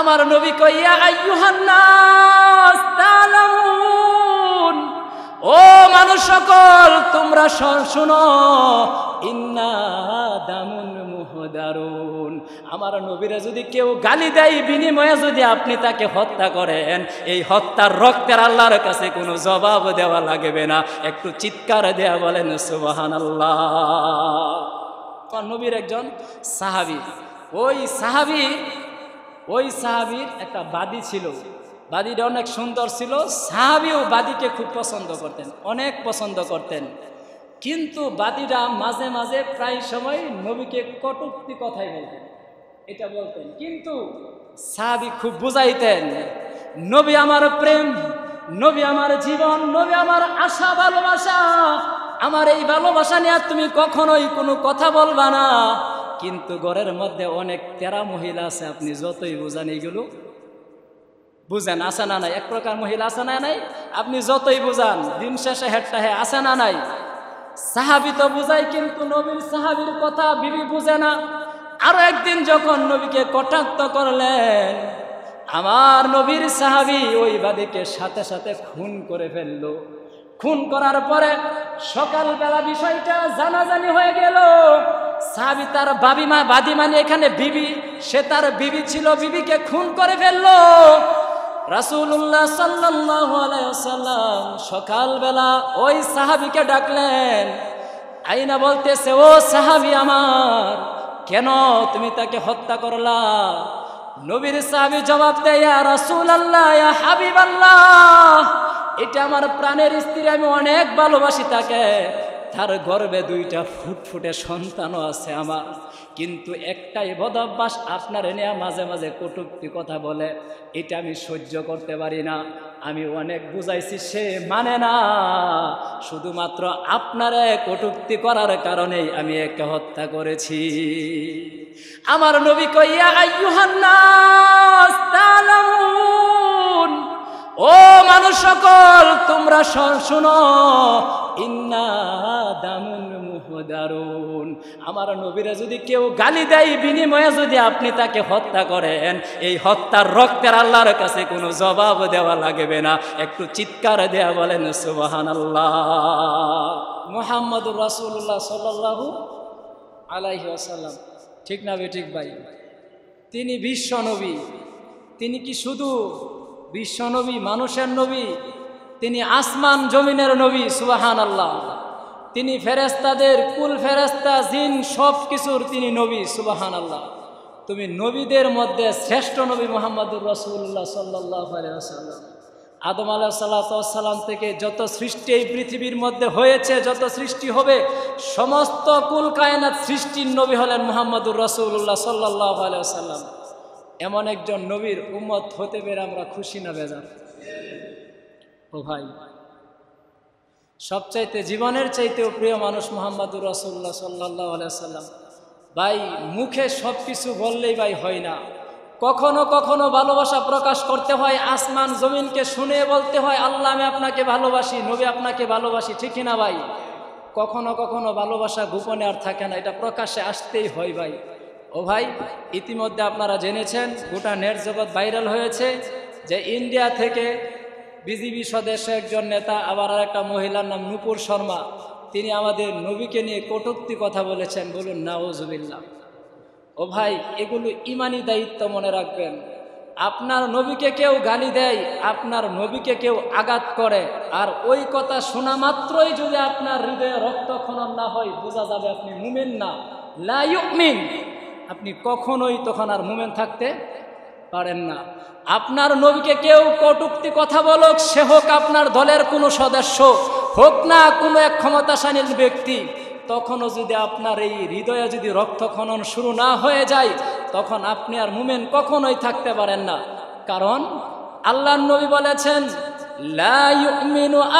আমার নবী কইয়া আইয়ুহান্নাস তালামুন ও মানুষ সকল তোমরা শুনো ইন্না দামুন মুহদারুন আমার নবীরা যদি কেউ গালি দেয় বিনিময়ে যদি আপনি তাকে হত্যা করেন এই হত্যার রক্তের আল্লাহর কাছে কোনো জবাব দেওয়া লাগবে না একটু চিৎকার দেয়া বলেন সুবাহান আল্লাহ নবীর একজন সাহাবি ওই সাহাবি ওই সাহাবির একটা বাদি ছিল বাদিটা অনেক সুন্দর ছিল সাহাবিও বাদিকে খুব পছন্দ করতেন অনেক পছন্দ করতেন কিন্তু বাদিরা মাঝে মাঝে প্রায় সময় নবীকে কটুক্তি কথাই বলতেন এটা বলতেন কিন্তু সাহাবি খুব বুঝাইতেন নবী আমার প্রেম নবী আমার জীবন নবী আমার আশা ভালোবাসা আমার এই ভালোবাসা নিয়ে তুমি কখনোই কোনো কথা বলবা না কিন্তু ঘরের মধ্যে অনেক তেরা মহিলা আছে আপনি যতই বোঝান এগুলো বুঝেন আসে না নাই এক প্রকার মহিলা আসে না নাই আপনি যতই বুঝান দিন শেষে হেডটা হে আসে না নাই সাহাবি তো বুঝাই কিন্তু নবীর সাহাবির কথা বিবি বুঝে না আরো একদিন যখন নবীকে কটাক্ত করলেন আমার নবীর সাহাবি ওই বাদীকে সাথে সাথে খুন করে ফেললো খুন করার পরে সকালবেলা বিষয়টা জানাজানি হয়ে গেল সাবি তার বাবিমা বাদি মানে এখানে বিবি সে তার বিবি ছিল বিবিকে খুন করে ফেললো রাসুল্লাহ সাল্লাম সকালবেলা ওই সাহাবিকে ডাকলেন আইনা বলতেছে ও সাহাবি আমার কেন তুমি তাকে হত্যা করলা নবীর সাহাবি জবাব দেয়া রাসুল আল্লাহ হাবিব আল্লাহ এটা আমার প্রাণের স্ত্রী আমি অনেক ভালোবাসি তাকে তার গর্বে দুইটা ফুটফুটে সন্তানও আছে আমার কিন্তু একটাই বদাভ্যাস আপনার এনে মাঝে মাঝে কটুক্তি কথা বলে এটা আমি সহ্য করতে পারি না আমি অনেক বুঝাইছি সে মানে না শুধুমাত্র আপনারে কটুক্তি করার কারণেই আমি একে হত্যা করেছি আমার নবী কইয়া আইয়ুহান্নাস ও মানুষ সকল তোমরা শুনো ইন্না দামুন মুহদারুন আমার নবীরা যদি কেউ গালি দেয় বিনিময়ে যদি আপনি তাকে হত্যা করেন এই হত্যার রক্তের আল্লাহর কাছে কোনো জবাব দেওয়া লাগবে না একটু চিৎকার দেওয়া বলেন সুবাহান আল্লাহ মোহাম্মদ রাসুল্লাহ সাল্লাহু আলাইহি আসাল্লাম ঠিক না বেঠিক ভাই তিনি বিশ্ব নবী তিনি কি শুধু বিশ্বনবী মানুষের নবী তিনি আসমান জমিনের নবী সুবাহান আল্লাহ তিনি ফেরেস্তাদের কুল ফেরেস্তা জিন সব কিছুর তিনি নবী সুবাহান আল্লাহ তুমি নবীদের মধ্যে শ্রেষ্ঠ নবী মোহাম্মদুর রসুল্লাহ সাল্লাহ আলিয়াল্লাম আদম আলাহ সাল্লাম থেকে যত সৃষ্টি এই পৃথিবীর মধ্যে হয়েছে যত সৃষ্টি হবে সমস্ত কুল কায়নাত সৃষ্টির নবী হলেন মোহাম্মদুর রসুল্লাহ সাল্লাহ আলিয়া সাল্লাম এমন একজন নবীর উম্মত হতে পেরে আমরা খুশি না বেজার ও ভাই সবচাইতে জীবনের চাইতেও প্রিয় মানুষ মোহাম্মদুর রসুল্লাহ সাল্লাহ আলাইসাল্লাম ভাই মুখে সব কিছু বললেই ভাই হয় না কখনো কখনো ভালোবাসা প্রকাশ করতে হয় আসমান জমিনকে শুনে বলতে হয় আল্লাহ আমি আপনাকে ভালোবাসি নবী আপনাকে ভালোবাসি ঠিকই না ভাই কখনো কখনো ভালোবাসা গোপনে আর থাকে না এটা প্রকাশে আসতেই হয় ভাই ও ভাই ইতিমধ্যে আপনারা জেনেছেন গোটা নেট জগৎ ভাইরাল হয়েছে যে ইন্ডিয়া থেকে বিজিবি সদস্য একজন নেতা আবার আর একটা মহিলার নাম নুপুর শর্মা তিনি আমাদের নবীকে নিয়ে কটুক্তি কথা বলেছেন বলুন নাওজুবিল্লা ও ভাই এগুলো ইমানি দায়িত্ব মনে রাখবেন আপনার নবীকে কেউ গালি দেয় আপনার নবীকে কেউ আঘাত করে আর ওই কথা শোনা মাত্রই যদি আপনার হৃদয়ে রক্ত খনন না হয় বোঝা যাবে আপনি মুমেন না মিন আপনি কখনোই তখন আর মুমেন থাকতে পারেন না আপনার নবীকে কেউ কটুক্তি কথা বলুক সে হোক আপনার দলের কোনো সদস্য হোক না কোনো এক ক্ষমতাশালীর ব্যক্তি তখনও যদি আপনার এই হৃদয়ে যদি রক্ত খনন শুরু না হয়ে যায় তখন আপনি আর মুমেন কখনোই থাকতে পারেন না কারণ আল্লাহ নবী বলেছেন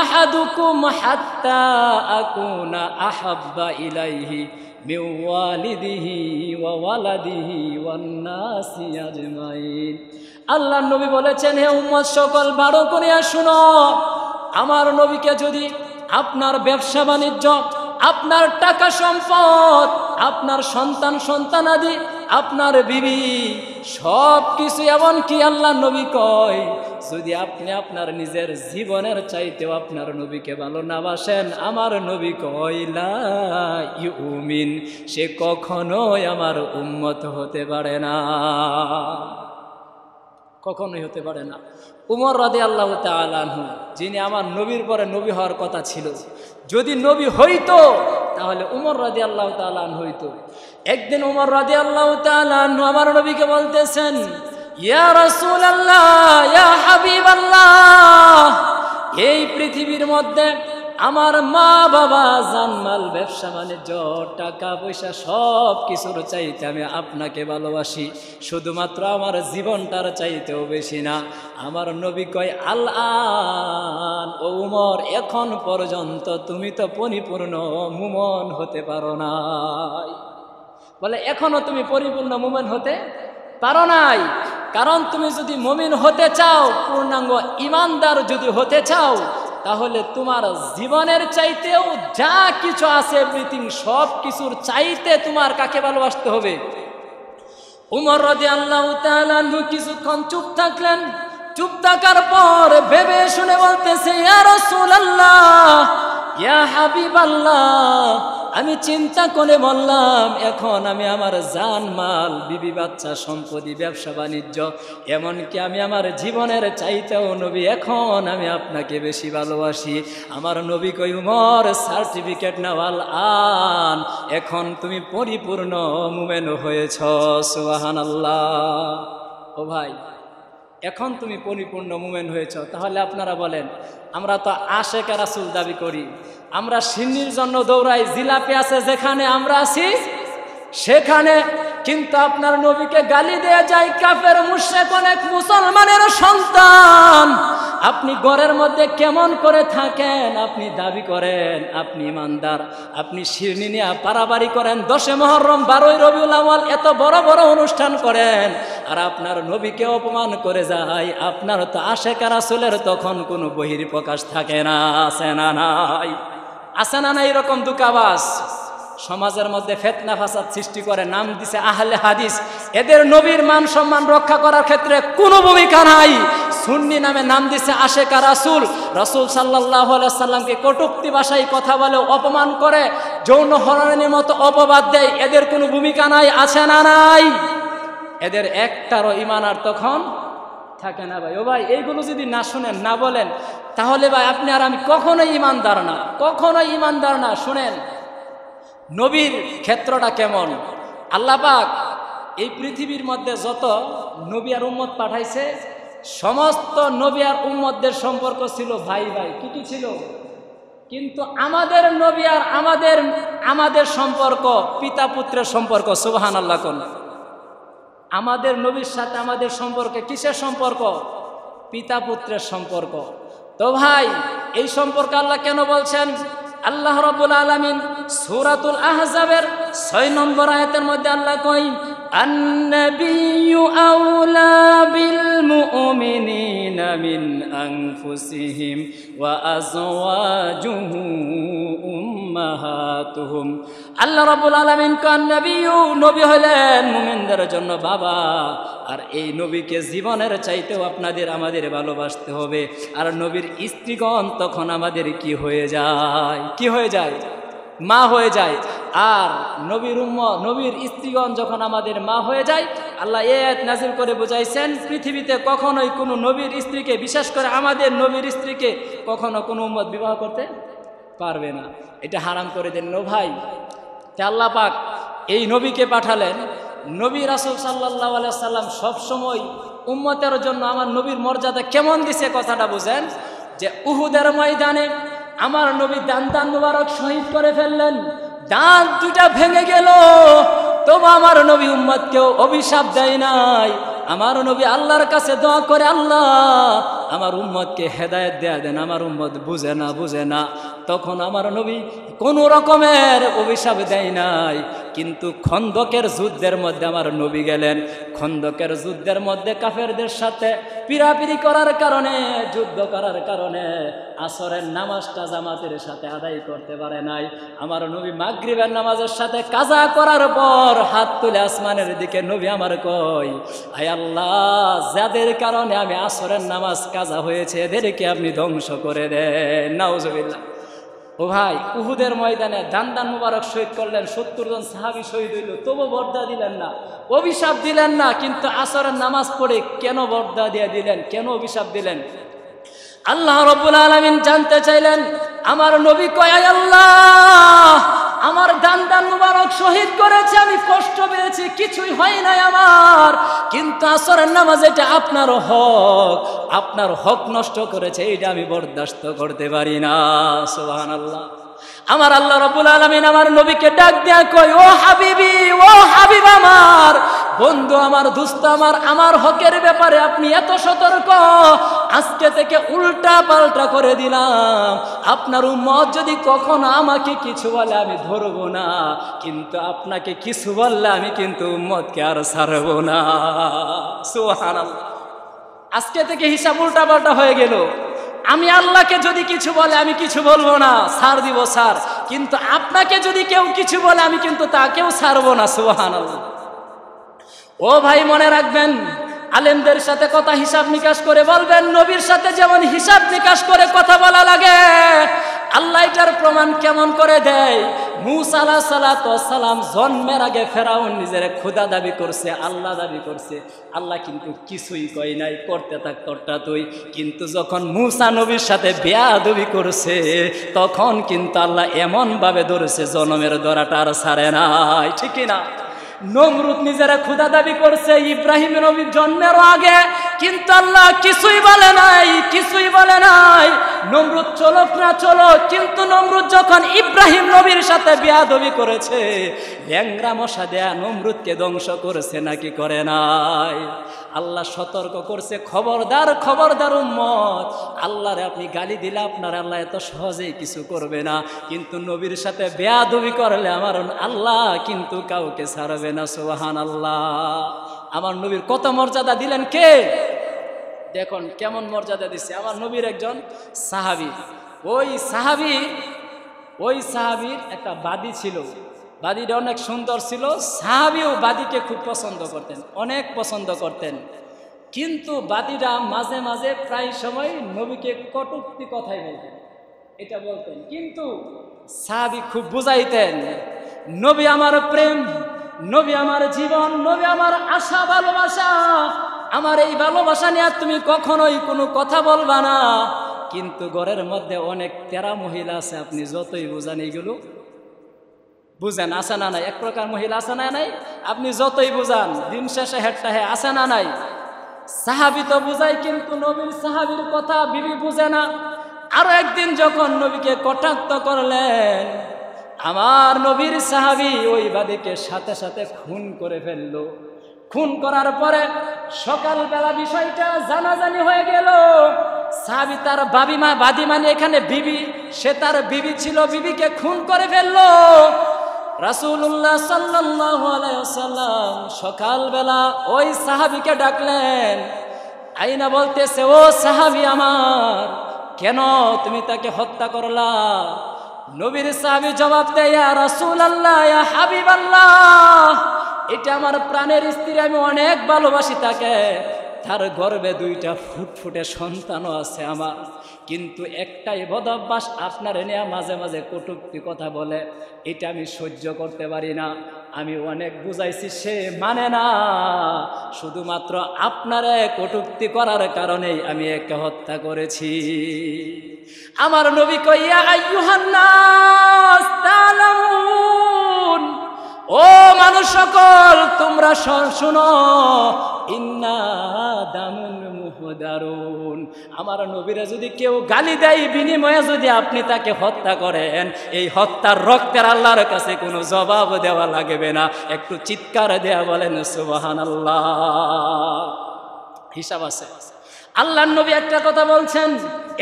আহাদুকুম হাত্তা আকুনা আহাব্বা ইলাইহি বিওয়ালিদিহি ওয়ালাদিহি ওয়ান্নাসি আজমাইন আল্লাহ নবী বলেছেন হে উম্মত সকল বারো করিয়া শুনো আমার নবীকে যদি আপনার ব্যবসা বাণিজ্য আপনার টাকা সম্পদ আপনার সন্তান সন্তান আদি আপনার বিবি সব কিছু এমনকি আল্লাহ নবী কয় যদি আপনি আপনার নিজের জীবনের চাইতেও আপনার নবীকে ভালো না বাসেন আমার নবী কয়লা ইউমিন সে কখনোই আমার উন্মত হতে পারে না কখনোই হতে পারে না উমর রদে আল্লাহ তালু যিনি আমার নবীর পরে নবী হওয়ার কথা ছিল যদি নবী হইতো তাহলে উমর রাজি আল্লাহ তালান হইতো একদিন উমর রাজি আল্লাহ তালু আমার নবীকে বলতেছেন ইয়া রসুল আল্লাহ হাবিব আল্লাহ এই পৃথিবীর মধ্যে আমার মা বাবা জানমাল ব্যবসা মানে বাণিজ্য টাকা পয়সা সব কিছুর চাইতে আমি আপনাকে ভালোবাসি শুধুমাত্র আমার জীবনটার চাইতেও বেশি না আমার নবী কয় আল্লাহ ও উমর এখন পর্যন্ত তুমি তো পরিপূর্ণ মুমন হতে পারো নাই বলে এখনও তুমি পরিপূর্ণ মুমন হতে পারো নাই কারণ তুমি যদি মমিন হতে চাও পূর্ণাঙ্গ ইমানদার যদি হতে চাও তাহলে তোমার জীবনের চাইতেও যা কিছু আছে এভরিথিং সব কিছুর চাইতে তোমার কাকে ভালোবাসতে হবে উমর রদি আল্লাহ কিছুক্ষণ চুপ থাকলেন চুপ থাকার পর ভেবে শুনে বলতেছে ইয়া আল্লাহ ইয়া হাবিবাল্লাহ আমি চিন্তা করে বললাম এখন আমি আমার জান মাল বিবি বাচ্চা সম্পত্তি ব্যবসা বাণিজ্য এমনকি আমি আমার জীবনের চাইতেও নবী এখন আমি আপনাকে বেশি ভালোবাসি আমার নবী কই উমর সার্টিফিকেট নাওয়াল আন এখন তুমি পরিপূর্ণ মুমেন হয়েছ সুবাহান আল্লাহ ও ভাই এখন তুমি পরিপূর্ণ মুমেন হয়েছ তাহলে আপনারা বলেন আমরা তো আশে রাসুল দাবি করি আমরা সিন্নির জন্য দৌড়াই জিলাপি আছে যেখানে আমরা আছি সেখানে কিন্তু আপনার নবীকে গালি দেওয়া যায় কাফের মুশেক অনেক মুসলমানের সন্তান আপনি গড়ের মধ্যে কেমন করে থাকেন আপনি দাবি করেন আপনি ইমানদার আপনি শিরনি নিয়ে পারাবারি করেন দশে মহরম বারোই রবিউল আমল এত বড় বড় অনুষ্ঠান করেন আর আপনার নবীকে অপমান করে যায় আপনার তো আশেকার কারাসুলের তখন কোনো বহির প্রকাশ থাকে না আসে না নাই আসে না না এরকম দুকাবাস সমাজের মধ্যে ফেতনা ফাসাদ সৃষ্টি করে নাম দিছে আহলে হাদিস এদের নবীর মান সম্মান রক্ষা করার ক্ষেত্রে কোনো ভূমিকা নাই সুন্নি নামে নাম দিছে আশেকা রাসুল রাসুল সাল্লাহ সাল্লামকে কটুক্তি ভাষায় কথা বলে অপমান করে যৌন হরণের মতো অপবাদ দেয় এদের কোনো ভূমিকা নাই আছে না নাই এদের একটারও ইমান আর তখন থাকে না ভাই ও ভাই এইগুলো যদি না শুনেন না বলেন তাহলে ভাই আপনি আর আমি কখনোই ইমানদার না কখনোই ইমানদার না শুনেন নবীর ক্ষেত্রটা কেমন আল্লাপাক এই পৃথিবীর মধ্যে যত নবী আর উম্মত পাঠাইছে সমস্ত নবী আর উম্মতদের সম্পর্ক ছিল ভাই ভাই কি কি ছিল কিন্তু আমাদের নবী আর আমাদের আমাদের সম্পর্ক পিতা পুত্রের সম্পর্ক সুবাহান আল্লাহ আমাদের নবীর সাথে আমাদের সম্পর্কে কিসের সম্পর্ক পিতা পুত্রের সম্পর্ক তো ভাই এই সম্পর্কে আল্লাহ কেন বলছেন আল্লাহ রবুল আলমিন সুরাতুল আহজাবের ছয় নম্বর আয়তের মধ্যে আল্লাহ কইম النبي أولى بالمؤمنين من أنفسهم وأزواجه উম্মাহাতুহুম আল্লাহ রাব্বুল আলামিন কান নবীও নবী হলেন মুমিনদের জন্য বাবা আর এই নবীকে জীবনের চাইতেও আপনাদের আমাদের ভালোবাসতে হবে আর নবীর স্ত্রীগণ তখন আমাদের কি হয়ে যায় কি হয়ে যায় মা হয়ে যায় আর নবীর উম্ম নবীর স্ত্রীগণ যখন আমাদের মা হয়ে যায় আল্লাহ এ আয়াত নাজিল করে বোঝাইছেন পৃথিবীতে কখনোই কোনো নবীর স্ত্রীকে বিশেষ করে আমাদের নবীর স্ত্রীকে কখনো কোনো উম্মত বিবাহ করতে পারবে না এটা হারাম করে দেন নো ভাই তে পাক এই নবীকে পাঠালেন নবী রাসুল সাল্লাহ আলিয়া সাল্লাম সবসময় উম্মতের জন্য আমার নবীর মর্যাদা কেমন দিছে কথাটা বুঝেন যে উহুদের ময়দানে আমার নবী দান দান মুবারক শহীদ করে ফেললেন দান দুটা ভেঙে গেল তবু আমার নবী উম্মদকেও অভিশাপ দেয় নাই আমার নবী আল্লাহর কাছে দোয়া করে আল্লাহ আমার উম্মতকে হেদায়ত দেয়া দেন আমার উম্মত বুঝে না বুঝে না তখন আমার নবী কোন রকমের অভিশাপ দেয় নাই কিন্তু খন্দকের যুদ্ধের মধ্যে আমার নবী গেলেন খন্দকের যুদ্ধের মধ্যে কাফেরদের সাথে পিরাপিরি করার কারণে যুদ্ধ করার কারণে আসরের নামাজটা জামাতের সাথে আদায় করতে পারে নাই আমার নবী মাগরিবের নামাজের সাথে কাজা করার পর হাত তুলে আসমানের দিকে নবী আমার কয় আয় আল্লাহ যাদের কারণে আমি আসরের নামাজ কাজা হয়েছে এদেরকে আপনি ধ্বংস করে দেন নাউজবিল্লা ও ভাই উহুদের ময়দানে দান্দান মুবারক শহীদ করলেন সত্তর জন সাহাবি শহীদ হইল তবু বর্দা দিলেন না অভিশাপ দিলেন না কিন্তু আসরের নামাজ পড়ে কেন বর্দা দিয়ে দিলেন কেন অভিশাপ দিলেন আল্লাহ রবুল আলমিন জানতে চাইলেন আমার নবী কয় আল্লাহ আমার দান মুবারক শহীদ করেছে আমি কষ্ট পেয়েছি কিছুই হয় নাই আমার কিন্তু আসরের নামাজ এটা আপনার হক আপনার হক নষ্ট করেছে এটা আমি বরদাস্ত করতে পারি না সোহান আল্লাহ আমার আল্লাহ রবুল আলমিন আমার নবীকে ডাক দেয়া কই ও হাবিবি ও হাবিব আমার বন্ধু আমার দুস্ত আমার আমার হকের ব্যাপারে আপনি এত সতর্ক আজকে থেকে উল্টা পাল্টা করে দিলাম আপনার উম্মত যদি কখনো আমাকে কিছু বলে আমি ধরব না কিন্তু আপনাকে কিছু বললে আমি কিন্তু উম্মতকে আর ছাড়ব না সোহান আজকে থেকে হিসাব উল্টা পাল্টা হয়ে গেল আমি আল্লাহকে যদি কিছু বলে আমি কিছু বলবো না সার দিব সার কিন্তু আপনাকে যদি কেউ কিছু বলে আমি কিন্তু তাকেও সারবো না সুহান ও ভাই মনে রাখবেন আলেমদের সাথে কথা হিসাব নিকাশ করে বলবেন নবীর সাথে যেমন হিসাব নিকাশ করে কথা বলা লাগে আল্লাহটার প্রমাণ কেমন করে দেয় মুসালা সালাম জন্মের আগে ফেরাউন নিজের ক্ষুদা দাবি করছে আল্লাহ দাবি করছে আল্লাহ কিন্তু কিছুই কই নাই করতে থাক করতা তুই কিন্তু যখন মুসা নবীর সাথে দাবি করছে তখন কিন্তু আল্লাহ এমনভাবে ধরেছে জনমের দরাটা আর ছাড়ে নাই ঠিকই না নমরুদ নিজেরা ক্ষুদা দাবি করছে ইব্রাহিম নবীর জন্মেরও আগে কিন্তু আল্লাহ কিছুই বলে নাই কিছুই বলে নাই নমরুদ চলক না চলো কিন্তু নমরুদ যখন ইব্রাহিম নবীর সাথে দাবি করেছে ব্যাংরা মশা দেয়া নমরুদকে ধ্বংস করেছে নাকি করে নাই আল্লাহ সতর্ক করছে খবরদার খবরদার উম্মত আল্লাহরে আপনি গালি দিলে আপনার আল্লাহ এত সহজেই কিছু করবে না কিন্তু নবীর সাথে বেয়াদবি করলে আমার আল্লাহ কিন্তু কাউকে ছাড়বে না সোহান আল্লাহ আমার নবীর কত মর্যাদা দিলেন কে দেখুন কেমন মর্যাদা দিচ্ছে আমার নবীর একজন সাহাবি ওই সাহাবি ওই সাহাবির একটা বাদী ছিল বাদিটা অনেক সুন্দর ছিল সাহাবিও বাদিকে খুব পছন্দ করতেন অনেক পছন্দ করতেন কিন্তু বাদিরা মাঝে মাঝে প্রায় সময় নবীকে কটুক্তি কথাই বলতেন এটা বলতেন কিন্তু সাহাবি খুব বুঝাইতেন নবী আমার প্রেম নবী আমার জীবন নবী আমার আশা ভালোবাসা আমার এই ভালোবাসা নিয়ে আর তুমি কখনোই কোনো কথা বলবা না কিন্তু ঘরের মধ্যে অনেক তেরা মহিলা আছে আপনি যতই বোঝান এইগুলো বুঝেন আসে না নাই এক প্রকার মহিলা আসে না নাই আপনি যতই বুঝান দিন শেষে হেডটা হে আসে না নাই সাহাবি তো বুঝাই কিন্তু নবীর সাহাবির কথা বিবি বুঝে না আরো একদিন যখন নবীকে কটাক্ত করলেন আমার নবীর সাহাবি ওই বাদীকে সাথে সাথে খুন করে ফেললো খুন করার পরে সকালবেলা বিষয়টা জানাজানি হয়ে গেল সাহাবি তার বাবিমা বাদি মানে এখানে বিবি সে তার বিবি ছিল বিবিকে খুন করে ফেললো রাসুল্লাহ সাল্লাম সকালবেলা ওই সাহাবিকে ডাকলেন আইনা বলতেছে ও সাহাবি আমার কেন তুমি তাকে হত্যা করলা নবীর সাহাবি জবাব দেয়া রাসুল আল্লাহ হাবিব আল্লাহ এটা আমার প্রাণের স্ত্রী আমি অনেক ভালোবাসি তাকে তার গর্বে দুইটা ফুটফুটে সন্তানও আছে আমার কিন্তু একটা এবদ অভ্যাস আপনার এনে মাঝে মাঝে কটুক্তি কথা বলে এটা আমি সহ্য করতে পারি না আমি অনেক বুঝাইছি সে মানে না শুধুমাত্র আপনার কটুক্তি করার কারণেই আমি একে হত্যা করেছি আমার নবী কইয়া আইয়ুহান্নাস মানুষ সকল তোমরা শুনো ইন্না দামুন আমার নবীরা যদি কেউ গালি দেয় বিনিময়ে যদি আপনি তাকে হত্যা করেন এই হত্যার রক্তের আল্লাহর কাছে কোনো জবাব দেওয়া লাগবে না একটু চিৎকার দেয়া বলেন সুবাহান আল্লাহ হিসাব আছে আল্লাহ নবী একটা কথা বলছেন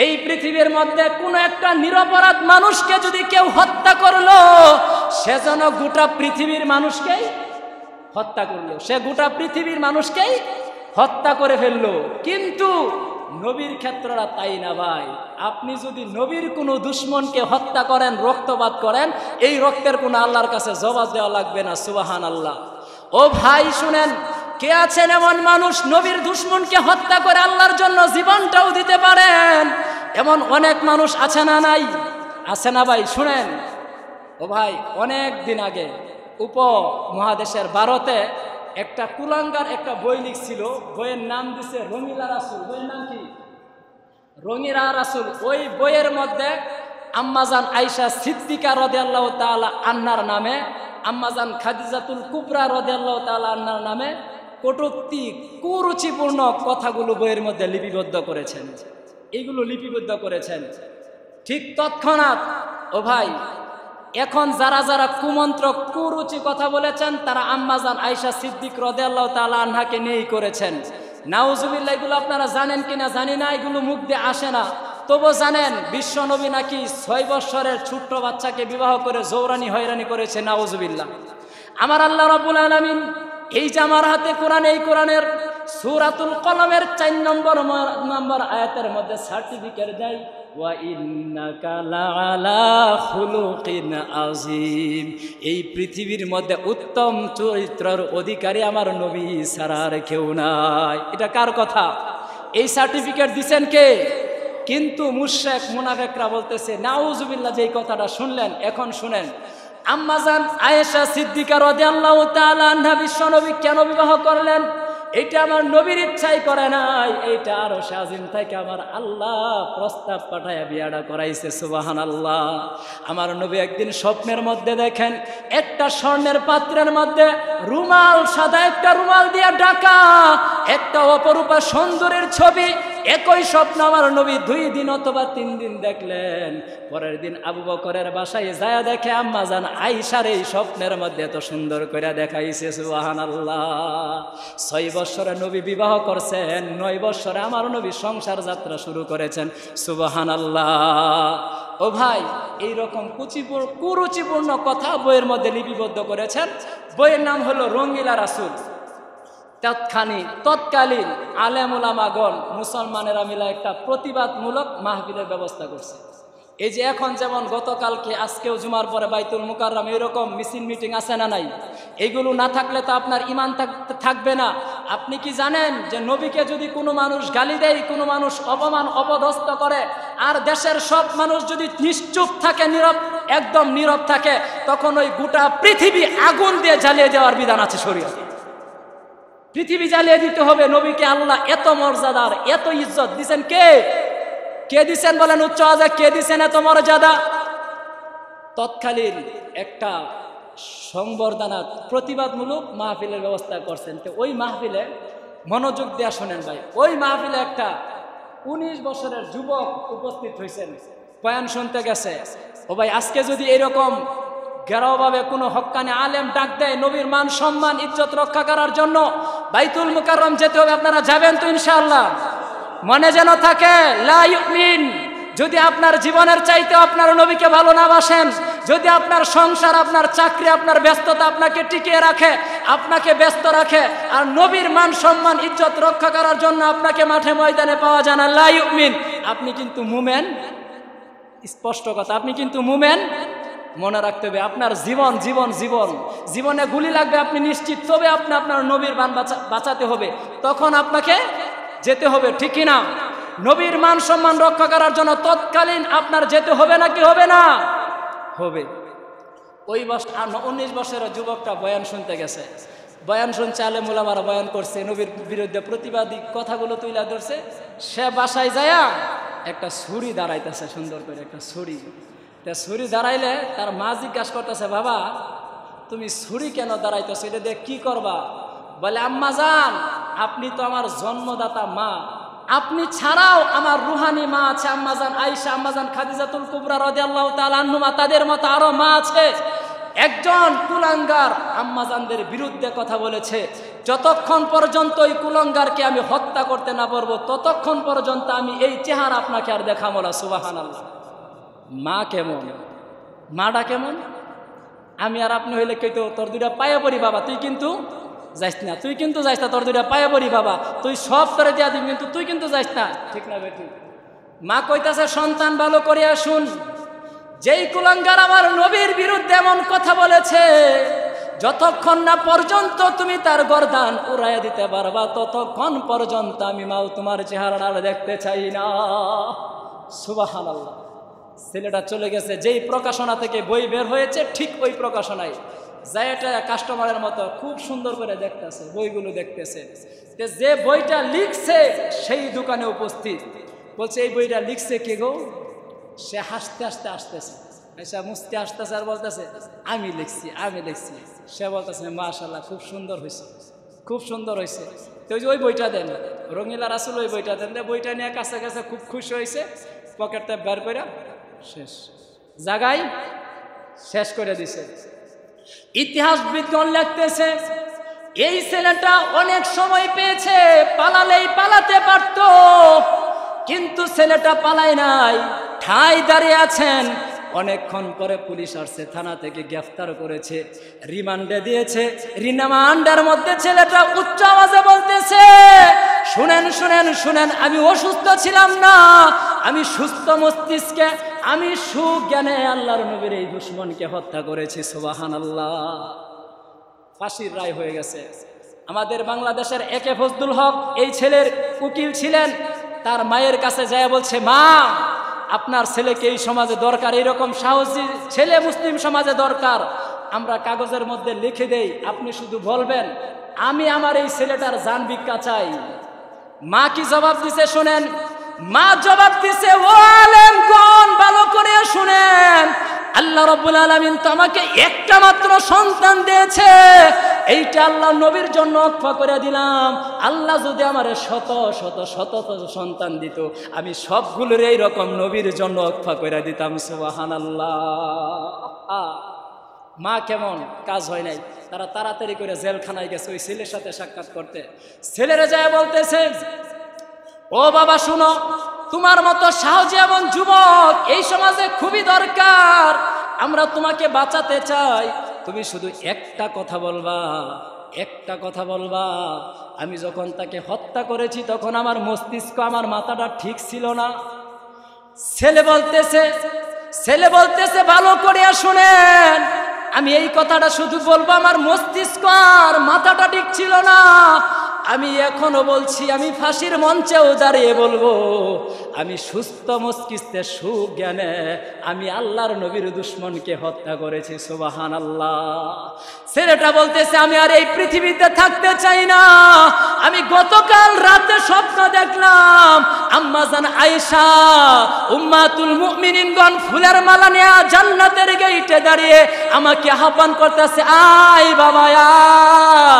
এই পৃথিবীর মধ্যে কোনো একটা নিরপরাধ মানুষকে যদি কেউ হত্যা করলো সে যেন গোটা পৃথিবীর মানুষকেই হত্যা করলো সে গোটা পৃথিবীর মানুষকেই হত্যা করে ফেললো কিন্তু নবীর ক্ষেত্ররা তাই না ভাই আপনি যদি নবীর কোনো দুশ্মনকে হত্যা করেন রক্তপাত করেন এই রক্তের কোনো আল্লাহর কাছে জবাব দেওয়া লাগবে না সুবাহান আল্লাহ ও ভাই শুনেন কে আছেন এমন মানুষ নবীর দুশ্মনকে হত্যা করে আল্লাহর জন্য জীবনটাও দিতে পারেন এমন অনেক মানুষ আছে না নাই আছে না ভাই শুনেন ও ভাই অনেক দিন আগে উপমহাদেশের ভারতে একটা কুলাঙ্গার একটা বই লিখছিল বইয়ের নাম দিছে রঙিলা রাসুল বইয়ের নাম কি রঙিলা রাসুল ওই বইয়ের মধ্যে আম্মাজান আইসা সিদ্দিকা রদেল্লাহ তালা আন্নার নামে আম্মাজান খাদিজাতুল কুবরা রদেল্লাহ তালা আন্নার নামে কটোক্তি কুরুচিপূর্ণ কথাগুলো বইয়ের মধ্যে লিপিবদ্ধ করেছেন এইগুলো লিপিবদ্ধ করেছেন ঠিক তৎক্ষণাৎ ও ভাই এখন যারা যারা কুমন্ত্র কুরুচি কথা বলেছেন তারা আম্মাজান আয়সা সিদ্দিক রদেল্লাহ তালা আনহাকে নেই করেছেন নাউজুবিল্লা এগুলো আপনারা জানেন কিনা জানি না এগুলো মুখ দিয়ে আসে না তবু জানেন বিশ্বনবী নাকি ছয় বৎসরের ছোট্ট বাচ্চাকে বিবাহ করে জৌরানি হয়রানি করেছে নাউজুবিল্লা আমার আল্লাহ রবুল আলমিন এই যে আমার হাতে কোরআন এই কোরআনের সুরাতুল কলমের চার নম্বর নম্বর আয়াতের মধ্যে সার্টিফিকেট দেয় এই পৃথিবীর মধ্যে উত্তম চরিত্রর অধিকারী আমার নবী সারার কেউ নাই এটা কার কথা এই সার্টিফিকেট দিছেন কে কিন্তু মুশেক মুনাফেকরা বলতেছে নাউজুবিল্লা যে কথাটা শুনলেন এখন শুনেন আম্মাজান আয়েশা সিদ্দিকা রদে আল্লাহ তালা নবী কেন বিবাহ করলেন এটা আমার নবীর ইচ্ছাই করে নাই এটা আরো সাজিন থেকে আমার আল্লাহ প্রস্তাব পাঠায় বিয়াটা করাইছে সুবাহান আল্লাহ আমার নবী একদিন স্বপ্নের মধ্যে দেখেন একটা স্বর্ণের পাত্রের মধ্যে রুমাল সাদা একটা রুমাল দিয়ে ডাকা একটা অপরূপা সুন্দরের ছবি একই স্বপ্ন আমার নবী দুই দিন অথবা তিন দিন দেখলেন পরের দিন আবু বকরের বাসায় যায় দেখে আম্মা যান আইসার এই স্বপ্নের মধ্যে এত সুন্দর করে দেখাইছে সুহান আল্লাহ ছয় বৎসরে নবী বিবাহ করছেন নয় বৎসরে আমার নবী সংসার যাত্রা শুরু করেছেন সুবাহান আল্লাহ ও ভাই এইরকম কুচিপূর্ণ কুরুচিপূর্ণ কথা বইয়ের মধ্যে লিপিবদ্ধ করেছেন বইয়ের নাম হলো রঙ্গিলা রাসুল তৎক্ষণিক তৎকালীন আলেমুলামাগণ মুসলমানেরা মিলা একটা প্রতিবাদমূলক মাহবিলের ব্যবস্থা করছে এই যে এখন যেমন গতকালকে আজকেও জুমার পরে বাইতুল মুকাররাম এরকম মিছিল মিটিং আছে না নাই এগুলো না থাকলে তো আপনার ইমান থাকবে না আপনি কি জানেন যে নবীকে যদি কোনো মানুষ গালি দেয় কোনো মানুষ অপমান অপদস্থ করে আর দেশের সব মানুষ যদি নিশ্চুপ থাকে নীরব একদম নীরব থাকে তখন ওই গোটা পৃথিবী আগুন দিয়ে জ্বালিয়ে দেওয়ার বিধান আছে শরীর পৃথিবী জ্বালিয়ে দিতে হবে নবীকে আল্লাহ এত মর্যাদার এত ইজ্জত দিছেন কে কে দিচ্ছেন বলেন উচ্চ আজা কে দিচ্ছেন এত মর্যাদা তৎকালীন একটা সংবর্ধনা প্রতিবাদমূলক মাহফিলের ব্যবস্থা করছেন তো ওই মাহফিলে মনোযোগ দেওয়া শোনেন ভাই ওই মাহফিলে একটা উনিশ বছরের যুবক উপস্থিত হয়েছেন বয়ান শুনতে গেছে ও ভাই আজকে যদি এরকম গেরাওভাবে কোনো হকানে আলেম ডাক দেয় নবীর মান সম্মান ইজ্জত রক্ষা করার জন্য বাইতুল মুকাররম যেতে হবে আপনারা যাবেন তো ইনশাল্লাহ মনে যেন থাকে লাইন যদি আপনার জীবনের চাইতে আপনার নবীকে ভালো না বাসেন যদি আপনার সংসার আপনার চাকরি আপনার ব্যস্ততা আপনাকে টিকিয়ে রাখে আপনাকে ব্যস্ত রাখে আর নবীর মান সম্মান ইজ্জত রক্ষা করার জন্য আপনাকে মাঠে ময়দানে পাওয়া যায় না লাইমিন আপনি কিন্তু মুমেন স্পষ্ট কথা আপনি কিন্তু মুমেন মনে রাখতে হবে আপনার জীবন জীবন জীবন জীবনে গুলি লাগবে আপনি নিশ্চিত তবে আপনি আপনার নবীর মান বাঁচাতে হবে তখন আপনাকে যেতে হবে ঠিক না নবীর মান সম্মান রক্ষা করার জন্য তৎকালীন আপনার যেতে হবে না কি হবে না হবে ওই বস উনিশ বছরের যুবকটা বয়ান শুনতে গেছে বয়ান শুনছে আলে মোলামারা বয়ান করছে নবীর বিরুদ্ধে প্রতিবাদী কথাগুলো তুইলা ধরছে সে বাসায় যায়া একটা ছুরি দাঁড়াইতেছে সুন্দর করে একটা ছুরি তা ছুরি দাঁড়াইলে তার মা জিজ্ঞাসা করতেছে বাবা তুমি ছুরি কেন দাঁড়াইতো সেটা দিয়ে কী করবা বলে আম্মা যান আপনি তো আমার জন্মদাতা মা আপনি ছাড়াও আমার রুহানি মা আছে আম্মাজান আইসা আম্মাজান খাদিজাতুল কুবরা রদে আল্লাহ তালুমা তাদের মতো আরও মা আছে একজন কুলাঙ্গার আম্মাজানদের বিরুদ্ধে কথা বলেছে যতক্ষণ পর্যন্ত এই কুলঙ্গারকে আমি হত্যা করতে না পারবো ততক্ষণ পর্যন্ত আমি এই চেহারা আপনাকে আর দেখাবো না সুবাহান আল্লাহ মা কেমন মাডা কেমন আমি আর আপনি হইলে কে তো তোর দুইটা পায়ে পড়ি বাবা তুই কিন্তু যাইস না তুই কিন্তু যাইস না তোর দুইটা পায়ে পড়ি বাবা তুই সব করে দিয়া দিবি কিন্তু তুই কিন্তু যাইস না ঠিক না বেটি মা কইতাছে সন্তান ভালো করিয়া শুন যেই কুলঙ্গার আমার নবীর বিরুদ্ধে এমন কথা বলেছে যতক্ষণ না পর্যন্ত তুমি তার গরদান উড়াই দিতে পারবা ততক্ষণ পর্যন্ত আমি মাও তোমার চেহারা দেখতে চাই না সুবাহ আল্লাহ ছেলেটা চলে গেছে যেই প্রকাশনা থেকে বই বের হয়েছে ঠিক ওই প্রকাশনায় জায়গাটা কাস্টমারের মতো খুব সুন্দর করে দেখতেছে বইগুলো দেখতেছে যে বইটা লিখছে সেই দোকানে উপস্থিত বলছে এই বইটা লিখছে কে গো সে হাসতে হাসতে আসতেছে এসা মুসতে আসতেছে আর বলতেছে আমি লিখছি আমি লিখছি সে বলতেছে মাশাল্লাহ খুব সুন্দর হয়েছে খুব সুন্দর হয়েছে তো ওই ওই বইটা দেন রঙিলা রাসুল ওই বইটা দেন বইটা নিয়ে কাছে কাছে খুব খুশি হয়েছে পকেটটা বের করে শেষ জাগাই শেষ করে দিছে ইতিহাসবিদগণ লেখতেছে এই ছেলেটা অনেক সময় পেয়েছে পালালেই পালাতে পারত কিন্তু ছেলেটা পালায় নাই ঠাই দাঁড়িয়ে আছেন অনেকক্ষণ পরে পুলিশ আসছে থানা থেকে গ্রেফতার করেছে রিমান্ডে দিয়েছে রিমান্ডের মধ্যে ছেলেটা উচ্চ আওয়াজে বলতেছে শুনেন শুনেন শুনেন আমি অসুস্থ ছিলাম না আমি সুস্থ মস্তিষ্কে আমি সুজ্ঞানে আল্লাহর নবীর এই দুশ্মনকে হত্যা করেছি সুবাহান আল্লাহ ফাঁসির রায় হয়ে গেছে আমাদের বাংলাদেশের একে ফজদুল হক এই ছেলের উকিল ছিলেন তার মায়ের কাছে যায় বলছে মা আপনার ছেলেকে এই সমাজে দরকার এইরকম সাহসী ছেলে মুসলিম সমাজে দরকার আমরা কাগজের মধ্যে লিখে দেই আপনি শুধু বলবেন আমি আমার এই ছেলেটার যান ভিক্ষা চাই মা কি জবাব দিছে শুনেন মা জবাব দিছে ও আলেম কোন ভালো করে শুনেন আল্লাহ রব্বুল আলমিন তো আমাকে একটা মাত্র সন্তান দিয়েছে এইটা আল্লাহ নবীর জন্য অক্ষা করে দিলাম আল্লাহ যদি আমার শত শত শত সন্তান দিত আমি সবগুলোর এইরকম নবীর জন্য অক্ষা করে দিতাম সুবাহান আল্লাহ মা কেমন কাজ হয় নাই তারা তাড়াতাড়ি করে জেলখানায় গেছে ওই ছেলের সাথে সাক্ষাৎ করতে ছেলেরা যায় বলতেছে ও বাবা শুনো তোমার মতো সাহসী এবং যুবক এই সমাজে খুবই দরকার আমরা তোমাকে বাঁচাতে চাই তুমি শুধু একটা কথা বলবা একটা কথা বলবা আমি যখন তাকে হত্যা করেছি তখন আমার মস্তিষ্ক আমার মাথাটা ঠিক ছিল না ছেলে বলতেছে ছেলে বলতেছে ভালো করিয়া শুনেন আমি এই কথাটা শুধু বলবো আমার মস্তিষ্ক আর মাথাটা ঠিক ছিল না আমি এখনো বলছি আমি ফাঁসির মঞ্চেও দাঁড়িয়ে বলবো আমি সুস্থ মস্তিষ্কের সুজ্ঞানে আমি আল্লাহর নবীর দুশ্মনকে হত্যা করেছি সুবাহান আল্লাহ ছেলেটা বলতেছে আমি আর এই পৃথিবীতে থাকতে চাই না আমি গতকাল রাতে স্বপ্ন দেখলাম আম্মাজান আয়েশা উম্মাতুল মুমিনিনগণ ফুলের মালা নেয়া জান্নাতের গেইটে দাঁড়িয়ে আমাকে আহ্বান করতেছে আয় বাবা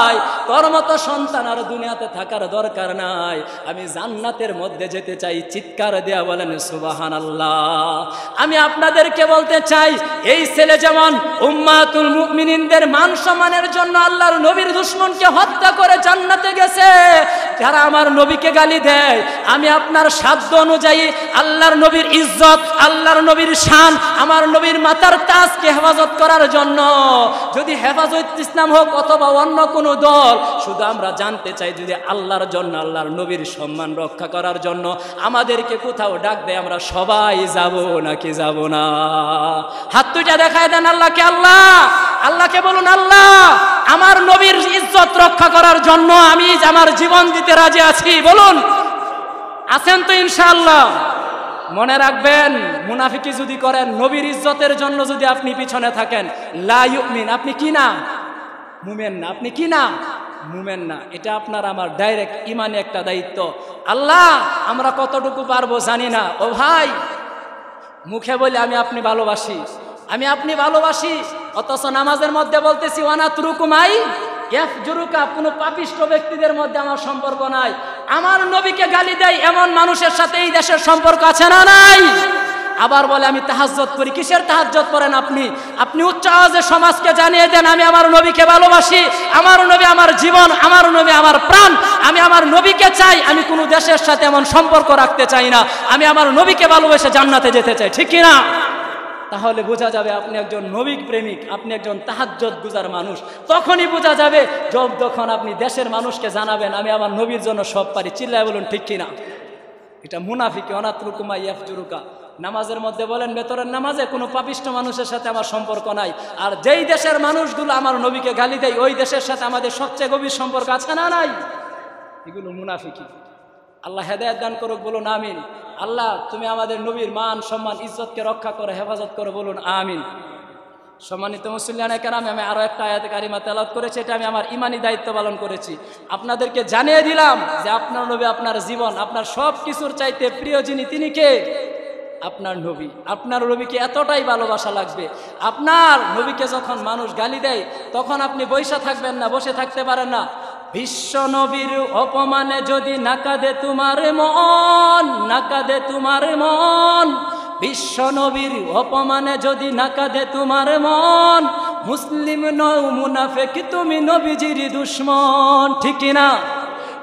আই কর্মত সন্তান আর দুনিয়াতে থাকার দরকার নাই আমি জান্নাতের মধ্যে যেতে চাই চিৎকার দেয়া বলেন সুবাহান আল্লাহ আমি আপনাদেরকে বলতে চাই এই ছেলে যেমন উম্মাতুল মুমিনিনদের মান সম্মানের জন্য আল্লাহর নবীর দুশ্মনকে হত্যা করে জান্নাতে গেছে যারা আমার নবীকে গালি দেয় আমি আপনার সাধ্য অনুযায়ী আল্লাহর নবীর ইজ্জত আল্লাহর নবীর শান আমার নবীর মাতার তাজকে হেফাজত করার জন্য যদি হেফাজত ইসলাম হোক অথবা অন্য কোনো দল শুধু আমরা জানতে চাই যদি আল্লাহর জন্য আল্লাহর নবীর সম্মান রক্ষা করার জন্য আমাদেরকে কোথাও ডাক দেয় আমরা সবাই যাব নাকি যাব না হাত দুইটা দেখায় দেন আল্লাহকে আল্লাহ আল্লাহকে বলুন আল্লাহ আল্লাহ আমার নবীর ইজ্জত রক্ষা করার জন্য আমি আমার জীবন দিতে রাজি আছি বলুন আছেন তো ইনশাআল্লাহ মনে রাখবেন মুনাফিকি যদি করেন নবীর ইজ্জতের জন্য যদি আপনি পিছনে থাকেন লাইমিন আপনি কি না মুমেন না আপনি কি না মুমেন না এটা আপনার আমার ডাইরেক্ট ইমানে একটা দায়িত্ব আল্লাহ আমরা কতটুকু পারবো জানি না ও ভাই মুখে বলে আমি আপনি ভালোবাসি আমি আপনি ভালোবাসি অথচ নামাজের মধ্যে বলতেছি অনাথ রুকুমাই এফ জুরুকা কোনো পাপিষ্ট ব্যক্তিদের মধ্যে আমার সম্পর্ক নাই আমার নবীকে গালি দেয় এমন মানুষের সাথে এই দেশের সম্পর্ক আছে না নাই আবার বলে আমি তাহাজত করি কিসের তাহাজত করেন আপনি আপনি উচ্চ আওয়াজে সমাজকে জানিয়ে দেন আমি আমার নবীকে ভালোবাসি আমার নবী আমার জীবন আমার নবী আমার প্রাণ আমি আমার নবীকে চাই আমি কোনো দেশের সাথে এমন সম্পর্ক রাখতে চাই না আমি আমার নবীকে ভালোবেসে জান্নাতে যেতে চাই ঠিক কিনা তাহলে বোঝা যাবে আপনি একজন নবিক প্রেমিক আপনি একজন তাহাজ্জত গুজার মানুষ তখনই বোঝা যাবে জব যখন আপনি দেশের মানুষকে জানাবেন আমি আমার নবীর জন্য সব পারি চিল্লায় বলুন ঠিক কিনা এটা মুনাফিকে অনাত্রুকুমা ইয়াফজুরুকা নামাজের মধ্যে বলেন ভেতরের নামাজে কোনো পাপিষ্ট মানুষের সাথে আমার সম্পর্ক নাই আর যেই দেশের মানুষগুলো আমার নবীকে গালি দেয় ওই দেশের সাথে আমাদের সবচেয়ে গভীর সম্পর্ক আছে না নাই এগুলো মুনাফিকি আল্লাহ হেদায়ত দান করুক বলুন আমিন আল্লাহ তুমি আমাদের নবীর মান সম্মান ইজ্জতকে রক্ষা করে হেফাজত করো বলুন আমিন সম্মানিত মুসলিয়ানা কেন আমি আরও একটা আয়াত কারিমা তেলাত করেছি এটা আমি আমার ইমানি দায়িত্ব পালন করেছি আপনাদেরকে জানিয়ে দিলাম যে আপনার নবী আপনার জীবন আপনার সব কিছুর চাইতে প্রিয় যিনি তিনি কে আপনার নবী আপনার নবীকে এতটাই ভালোবাসা লাগবে আপনার নবীকে যখন মানুষ গালি দেয় তখন আপনি বৈশা থাকবেন না বসে থাকতে পারেন না বিশ্ব নবীর অপমানে যদি নাকাদে তোমার মন নাকাদে তোমার মন বিশ্ব নবীর অপমানে যদি নাকাদে তোমার মন মুসলিম নৌ মুনাফেক তুমি নবীজির দুশ্মন ঠিক না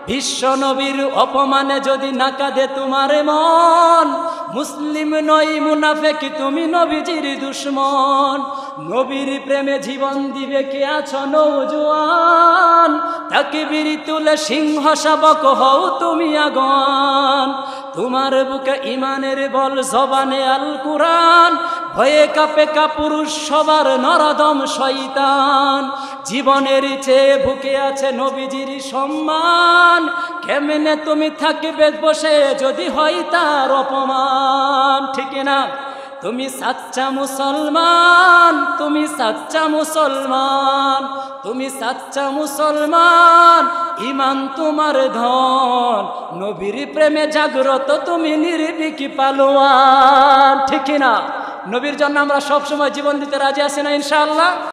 বিশ্ব নবীর অপমানে যদি নাকাদে তোমার মন মুসলিম নই মুনাফেক তুমি নবীজির দুশ্মন নবীর প্রেমে জীবন দিবে কে আছো নৌজোয়ান তাকে বিড়ি তুলে সিংহ শাবক হও তুমি আগন তোমার বুকে ইমানের বল জবানে আল কুরান ভয়ে কাপে কাপুরুষ সবার নরদম শৈতান জীবনের চেয়ে বুকে আছে নবীজির সম্মান কেমনে তুমি থাকবে বসে যদি হয় তার অপমান ঠিক না তুমি সাচ্চা মুসলমান তুমি সাচ্চা মুসলমান তুমি সাচ্চা মুসলমান ইমান তোমার ধন নবীর প্রেমে জাগ্রত তুমি নির্বিকি পালোয়ান ঠিক না নবীর জন্য আমরা সবসময় জীবন দিতে রাজি আছি না ইনশাল্লাহ